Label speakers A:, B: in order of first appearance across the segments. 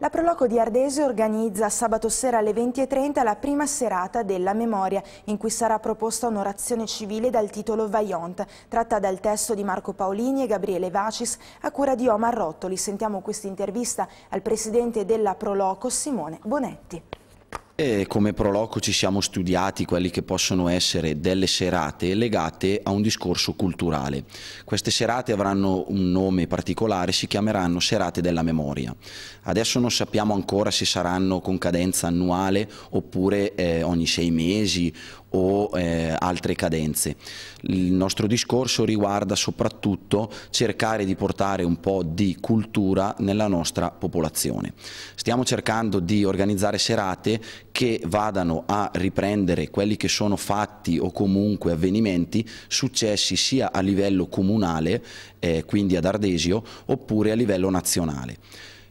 A: La Proloco di Ardese organizza sabato sera alle 20.30 la prima serata della memoria, in cui sarà proposta un'orazione civile dal titolo Vaillant, tratta dal testo di Marco Paolini e Gabriele Vacis, a cura di Omar Rottoli. Sentiamo questa intervista al presidente della Proloco, Simone Bonetti.
B: E come proloco ci siamo studiati quelli che possono essere delle serate legate a un discorso culturale. Queste serate avranno un nome particolare, si chiameranno serate della memoria. Adesso non sappiamo ancora se saranno con cadenza annuale oppure eh, ogni sei mesi o eh, altre cadenze. Il nostro discorso riguarda soprattutto cercare di portare un po' di cultura nella nostra popolazione. Stiamo cercando di organizzare serate che vadano a riprendere quelli che sono fatti o comunque avvenimenti successi sia a livello comunale, eh, quindi ad Ardesio, oppure a livello nazionale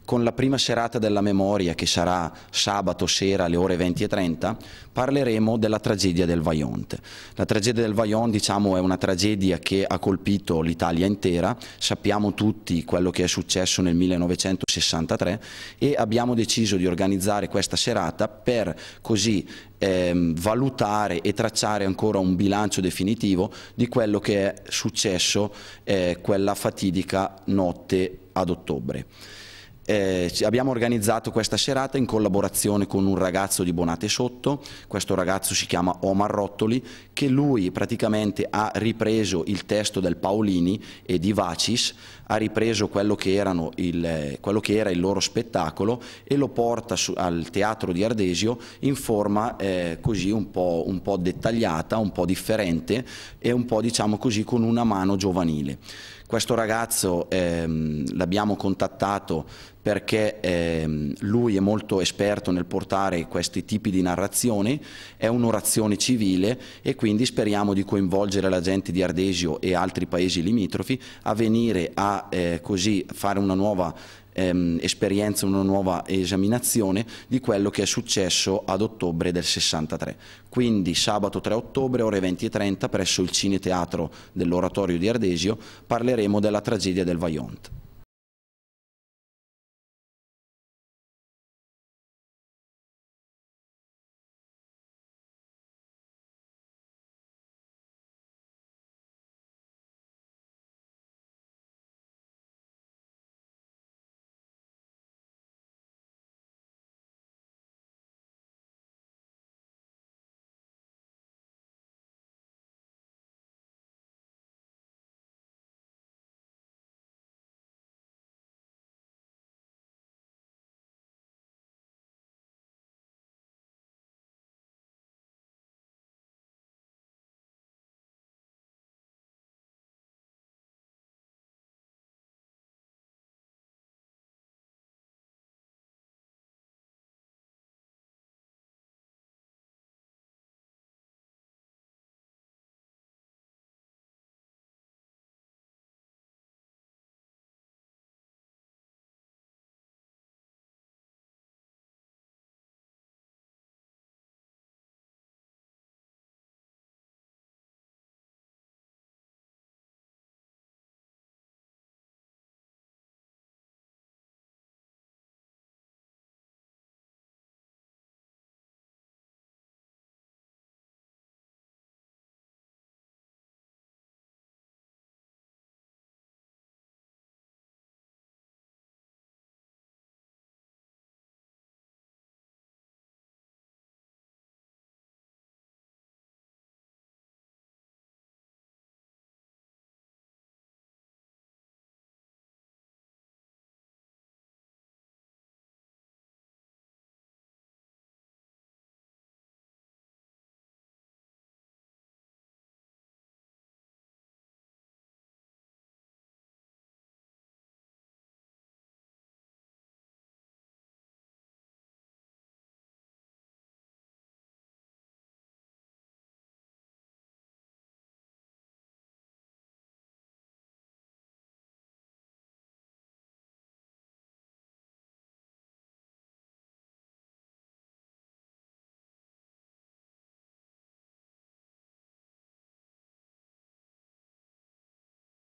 B: con la prima serata della memoria che sarà sabato sera alle ore 20 e 30 parleremo della tragedia del Vaillant. La tragedia del Vaillant diciamo, è una tragedia che ha colpito l'Italia intera, sappiamo tutti quello che è successo nel 1963 e abbiamo deciso di organizzare questa serata per così Ehm, valutare e tracciare ancora un bilancio definitivo di quello che è successo eh, quella fatidica notte ad ottobre. Eh, abbiamo organizzato questa serata in collaborazione con un ragazzo di Bonate Sotto, questo ragazzo si chiama Omar Rottoli, che lui praticamente ha ripreso il testo del Paolini e di Vacis, ha ripreso quello che, erano il, eh, quello che era il loro spettacolo e lo porta su, al teatro di Ardesio in forma eh, così un po', un po' dettagliata, un po' differente e un po' diciamo così con una mano giovanile. Questo ragazzo ehm, l'abbiamo contattato perché ehm, lui è molto esperto nel portare questi tipi di narrazioni, è un'orazione civile e quindi speriamo di coinvolgere la gente di Ardesio e altri paesi limitrofi a venire a eh, così fare una nuova ehm, esperienza, una nuova esaminazione di quello che è successo ad ottobre del 63. Quindi sabato 3 ottobre ore 20.30 presso il Cine Teatro dell'Oratorio di Ardesio
A: parleremo della tragedia del Vajont.